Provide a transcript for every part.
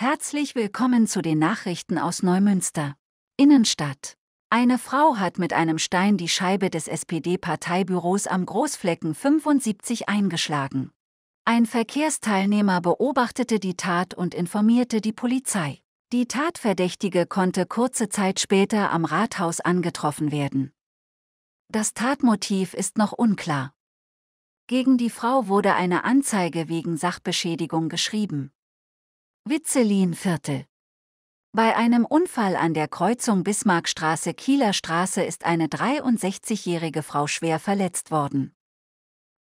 Herzlich willkommen zu den Nachrichten aus Neumünster. Innenstadt. Eine Frau hat mit einem Stein die Scheibe des SPD-Parteibüros am Großflecken 75 eingeschlagen. Ein Verkehrsteilnehmer beobachtete die Tat und informierte die Polizei. Die Tatverdächtige konnte kurze Zeit später am Rathaus angetroffen werden. Das Tatmotiv ist noch unklar. Gegen die Frau wurde eine Anzeige wegen Sachbeschädigung geschrieben. Witzelin-Viertel. Bei einem Unfall an der Kreuzung Bismarckstraße-Kieler Straße ist eine 63-jährige Frau schwer verletzt worden.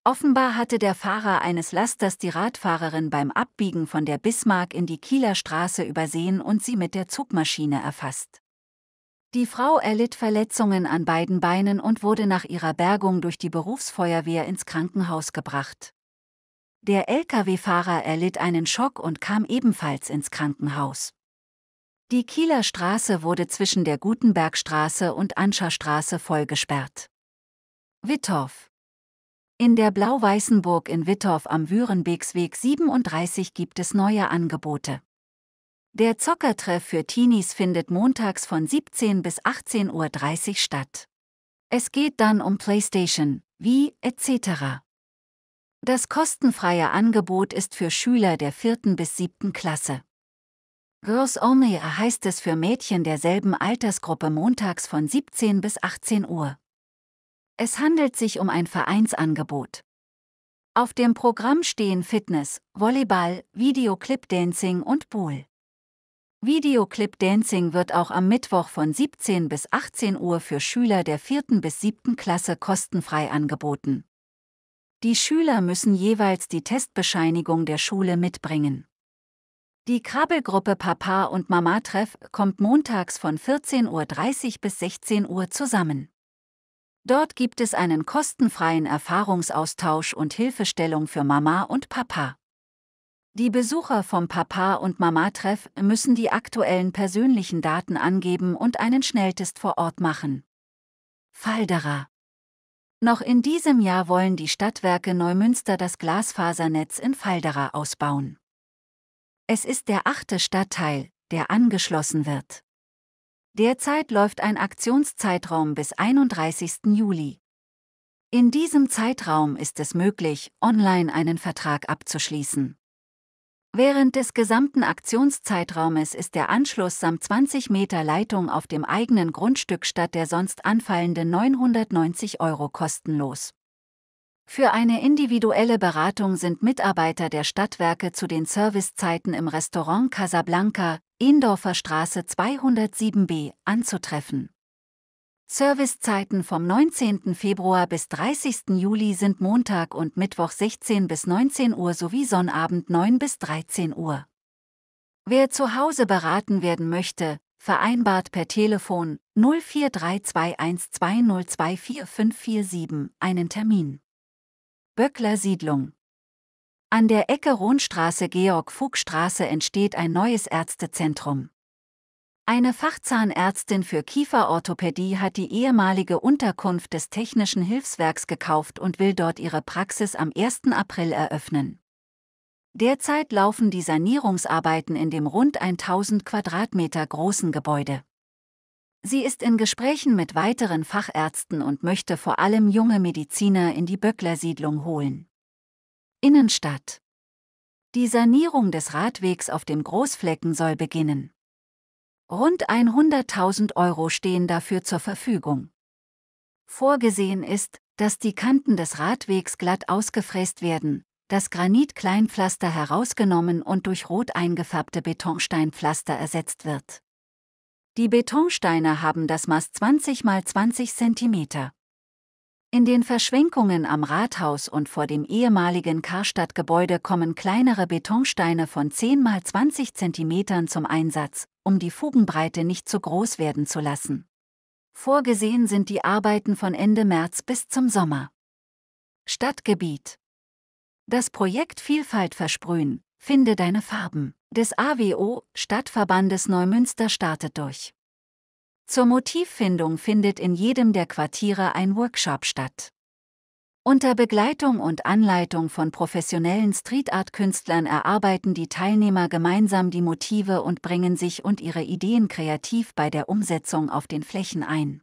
Offenbar hatte der Fahrer eines Lasters die Radfahrerin beim Abbiegen von der Bismarck in die Kieler Straße übersehen und sie mit der Zugmaschine erfasst. Die Frau erlitt Verletzungen an beiden Beinen und wurde nach ihrer Bergung durch die Berufsfeuerwehr ins Krankenhaus gebracht. Der Lkw-Fahrer erlitt einen Schock und kam ebenfalls ins Krankenhaus. Die Kieler Straße wurde zwischen der Gutenbergstraße und Anscherstraße vollgesperrt. Wittorf. In der blau-weißen Burg in Wittorf am Würenbeeksweg 37 gibt es neue Angebote. Der Zockertreff für Teenies findet montags von 17 bis 18.30 Uhr statt. Es geht dann um Playstation, wie etc. Das kostenfreie Angebot ist für Schüler der 4. bis 7. Klasse. Girls Only heißt es für Mädchen derselben Altersgruppe montags von 17 bis 18 Uhr. Es handelt sich um ein Vereinsangebot. Auf dem Programm stehen Fitness, Volleyball, Videoclip Dancing und Bowl. Videoclip Dancing wird auch am Mittwoch von 17 bis 18 Uhr für Schüler der 4. bis 7. Klasse kostenfrei angeboten. Die Schüler müssen jeweils die Testbescheinigung der Schule mitbringen. Die Krabbelgruppe Papa und Mama Treff kommt montags von 14.30 Uhr bis 16 Uhr zusammen. Dort gibt es einen kostenfreien Erfahrungsaustausch und Hilfestellung für Mama und Papa. Die Besucher vom Papa und Mama Treff müssen die aktuellen persönlichen Daten angeben und einen Schnelltest vor Ort machen. Falderer noch in diesem Jahr wollen die Stadtwerke Neumünster das Glasfasernetz in Faldera ausbauen. Es ist der achte Stadtteil, der angeschlossen wird. Derzeit läuft ein Aktionszeitraum bis 31. Juli. In diesem Zeitraum ist es möglich, online einen Vertrag abzuschließen. Während des gesamten Aktionszeitraumes ist der Anschluss samt 20 Meter Leitung auf dem eigenen Grundstück statt der sonst anfallenden 990 Euro kostenlos. Für eine individuelle Beratung sind Mitarbeiter der Stadtwerke zu den Servicezeiten im Restaurant Casablanca, Indorfer Straße 207b, anzutreffen. Servicezeiten vom 19. Februar bis 30. Juli sind Montag und Mittwoch 16 bis 19 Uhr sowie Sonnabend 9 bis 13 Uhr. Wer zu Hause beraten werden möchte, vereinbart per Telefon 0432120244547 einen Termin. Böckler Siedlung. An der Ecke Rohnstraße Georg Fugstraße entsteht ein neues Ärztezentrum. Eine Fachzahnärztin für Kieferorthopädie hat die ehemalige Unterkunft des Technischen Hilfswerks gekauft und will dort ihre Praxis am 1. April eröffnen. Derzeit laufen die Sanierungsarbeiten in dem rund 1000 Quadratmeter großen Gebäude. Sie ist in Gesprächen mit weiteren Fachärzten und möchte vor allem junge Mediziner in die Böcklersiedlung holen. Innenstadt. Die Sanierung des Radwegs auf dem Großflecken soll beginnen. Rund 100.000 Euro stehen dafür zur Verfügung. Vorgesehen ist, dass die Kanten des Radwegs glatt ausgefräst werden, das Granit-Kleinpflaster herausgenommen und durch rot eingefärbte Betonsteinpflaster ersetzt wird. Die Betonsteine haben das Maß 20 x 20 cm. In den Verschwenkungen am Rathaus und vor dem ehemaligen Karstadtgebäude kommen kleinere Betonsteine von 10 x 20 cm zum Einsatz, um die Fugenbreite nicht zu groß werden zu lassen. Vorgesehen sind die Arbeiten von Ende März bis zum Sommer. Stadtgebiet Das Projekt Vielfalt versprühen, finde deine Farben des AWO Stadtverbandes Neumünster startet durch zur Motivfindung findet in jedem der Quartiere ein Workshop statt. Unter Begleitung und Anleitung von professionellen Streetart-Künstlern erarbeiten die Teilnehmer gemeinsam die Motive und bringen sich und ihre Ideen kreativ bei der Umsetzung auf den Flächen ein.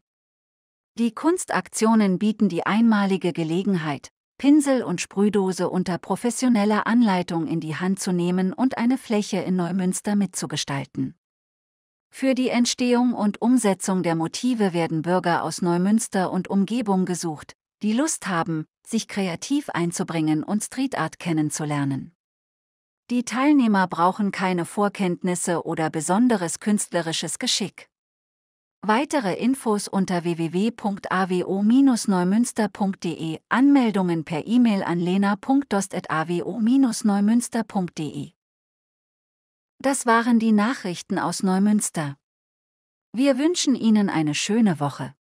Die Kunstaktionen bieten die einmalige Gelegenheit, Pinsel und Sprühdose unter professioneller Anleitung in die Hand zu nehmen und eine Fläche in Neumünster mitzugestalten. Für die Entstehung und Umsetzung der Motive werden Bürger aus Neumünster und Umgebung gesucht, die Lust haben, sich kreativ einzubringen und Streetart kennenzulernen. Die Teilnehmer brauchen keine Vorkenntnisse oder besonderes künstlerisches Geschick. Weitere Infos unter www.awo-neumünster.de, Anmeldungen per E-Mail an lena.dost.awo-neumünster.de das waren die Nachrichten aus Neumünster. Wir wünschen Ihnen eine schöne Woche.